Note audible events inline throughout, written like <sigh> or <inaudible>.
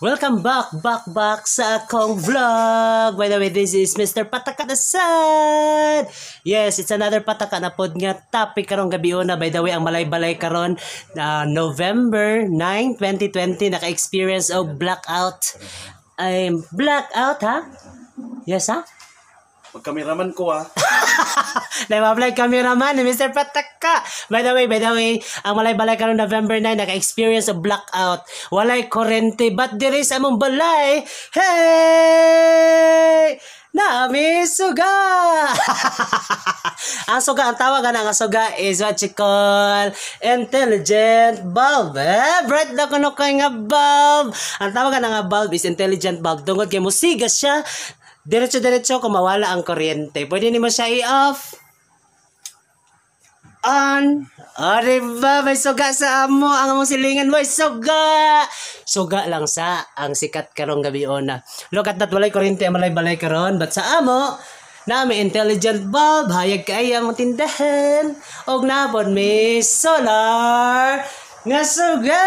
Welcome back, back, back sa akong vlog. By the way, this is Mr. Pataka na Sad. Yes, it's another Pataka na pod nga topic karong gabi una. By the way, ang malay-balay karon uh, November 9, 2020 naka-experience of blackout. Um, blackout ha? Yes ha? Pag kameraman ko ha. <laughs> Nagbablog cameraman ni Mr. Pataka. By the way, by the way, ang malay balay karon November 9 naka-experience of blackout. Walay kurente but there is among balay. Hey! Nami suga! <laughs> ang suga, ang tawag na ang suga is what you call intelligent bulb. Eh? Bright na kuno kay nga bulb. Ang tawag na nga bulb is intelligent bulb. Tungod kay musiga siya Diretso-diretso mawala ang kuryente. Pwede naman siya i-off. On. O, diba? May suga sa amo. Ang among silingan, may suga! Suga lang sa ang sikat karong gabi ona. Look at that, walay kuryente, malay-balay karon. But sa amo, na may intelligent bulb, hayag kaya mong tindahan. Og nabon may solar nga suga!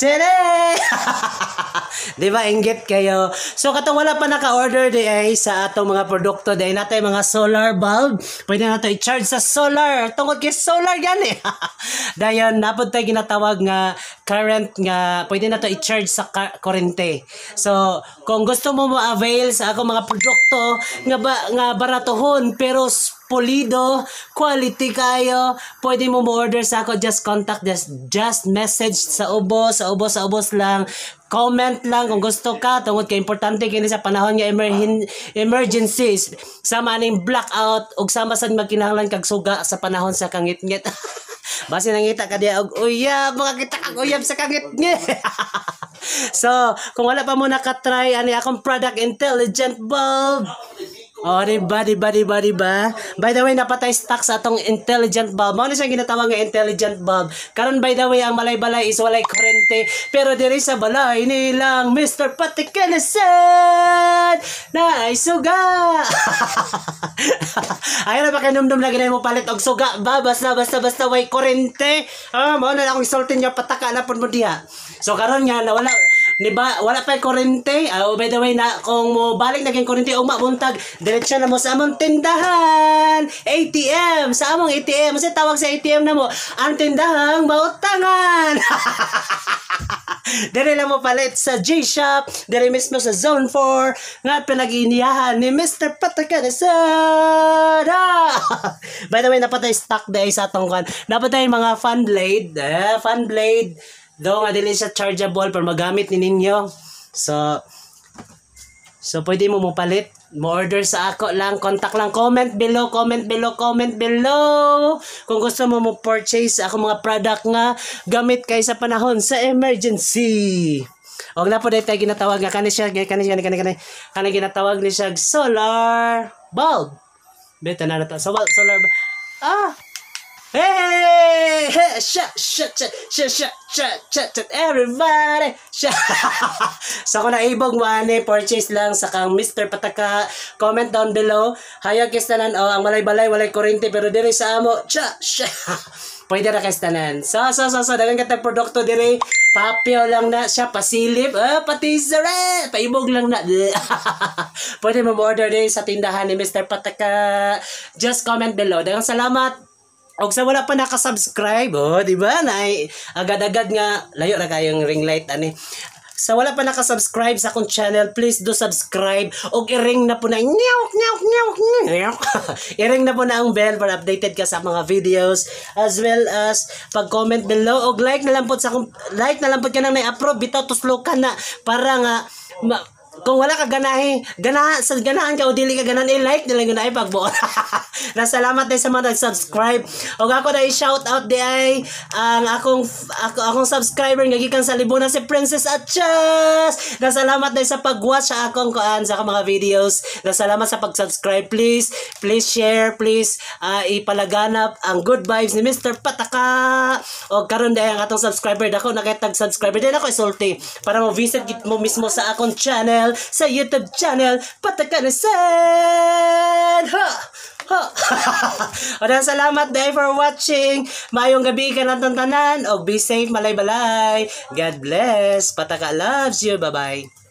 Tere! <laughs> Di ba? Inggit kayo. So katong wala pa naka-order di ay eh, sa atong mga produkto di natay mga solar bulb. Pwede nato i-charge sa solar. Tungod kay solar yan Eh. <laughs> Dayon napod tay ginatawag nga current nga pwede nato i-charge sa kurente. So kung gusto mo mo-avail sa ako mga produkto nga ba, nga baratohon pero pulido, quality kayo. Pwede mo mo-order sa ako, just contact, just, just message sa ubo, sa ubo, sa ubos lang comment lang kung gusto ka tungod kay importante kini sa panahon nga emergen- emergencies sa maning blackout ug sama sad magkinahanglan kag suga sa panahon sa kangitngit <laughs> base nangita ka diya og uyab makakita kag uyab sa kangitngit <laughs> so kung wala pa mo nakatry ani akong product intelligent bulb Oh, diba, diba, diba, ba? Diba? By the way, napatay stock sa atong intelligent bulb. Mao na ginatawag nga intelligent bulb. Karon by the way, ang malay-balay is walay kurente, pero diri sa balay nilang Mr. Patikan said na ay suga. Ayun na pakinumdum lagi na mo palit og suga ba basta basta basta way kurente. Ah, mao na akong isultin niya pataka na pud mo diha. So karon nga nawala ni ba? Wala pa kurente. oh by the way, na, kung mo balik naging kurente o mabuntag, diretso na mo sa among tindahan. ATM. Sa among ATM. Kasi tawag sa ATM na mo, ang tindahang mautangan. <laughs> Dere lang mo palit sa G-Shop. Dere mismo sa Zone 4. Nga pinag-iniyahan ni Mr. Patakanasada. <laughs> by the way, napatay stock day sa atong kan. Napatay mga fan blade. Eh, fan blade Though nga dili siya chargeable pero magamit ni ninyo. So So pwede mo mupalit. Mo order sa ako lang, contact lang, comment below, comment below, comment below. Kung gusto mo mo purchase ako mga product nga gamit kay sa panahon sa emergency. O na po dahil tayo ginatawag nga kani siya, kani kani kani kani kani ginatawag ni siya solar bulb. Beta na na to. So, solar bulb. Ah, Hey! hey shut, shut, shut, shut, shut, shut, shut, shut, everybody! Shut! <laughs> sa ko na ibog money, eh, purchase lang sa kang Mr. Pataka. Comment down below. Hayag kistanan, oh, ang malay-balay, walay kurente, pero dire sa amo. Shut, shut. <laughs> Pwede na kistanan. So, so, so, so, dagang katang produkto dire Papyo lang na siya, pasilip, oh, patisere, paibog lang na. <laughs> Pwede mo order din sa tindahan ni Mr. Pataka. Just comment below. Dagang salamat. Og sa wala pa naka-subscribe, oh, di ba? Na eh, agad-agad nga layo ra kayong ring light ani. Sa wala pa naka-subscribe sa akong channel, please do subscribe og i-ring na po na nyawk, nyawk, nyawk, nyawk. <laughs> i-ring na po na ang bell para updated ka sa mga videos as well as pag-comment below og like na lang po sa akong like na lang po kanang na-approve bitaw slow ka na para nga ma- kung wala ka ganahin, gana, sa ganahan ka o dili ka ganan, i-like nila yung na pagbuot. <laughs> Nasalamat din sa mga nag-subscribe. O ako na i-shout out di ay ang akong, ako, akong subscriber nga gikan sa Libuna si Princess Atchas. Nasalamat din sa pag-watch sa akong kuan sa akong mga videos. Nasalamat sa pag-subscribe. Please, please share, please uh, ipalaganap ang good vibes ni Mr. Pataka. O karon dai ang atong subscriber dako nakatag subscriber din ako isulti para mo visit git mo mismo sa akong channel sa YouTube channel Patakanasan! Ha! Ha! Oda, <laughs> salamat day for watching. Mayong gabi ka ng tantanan. O oh, be safe, malay-balay. God bless. Pataka loves you. Bye-bye.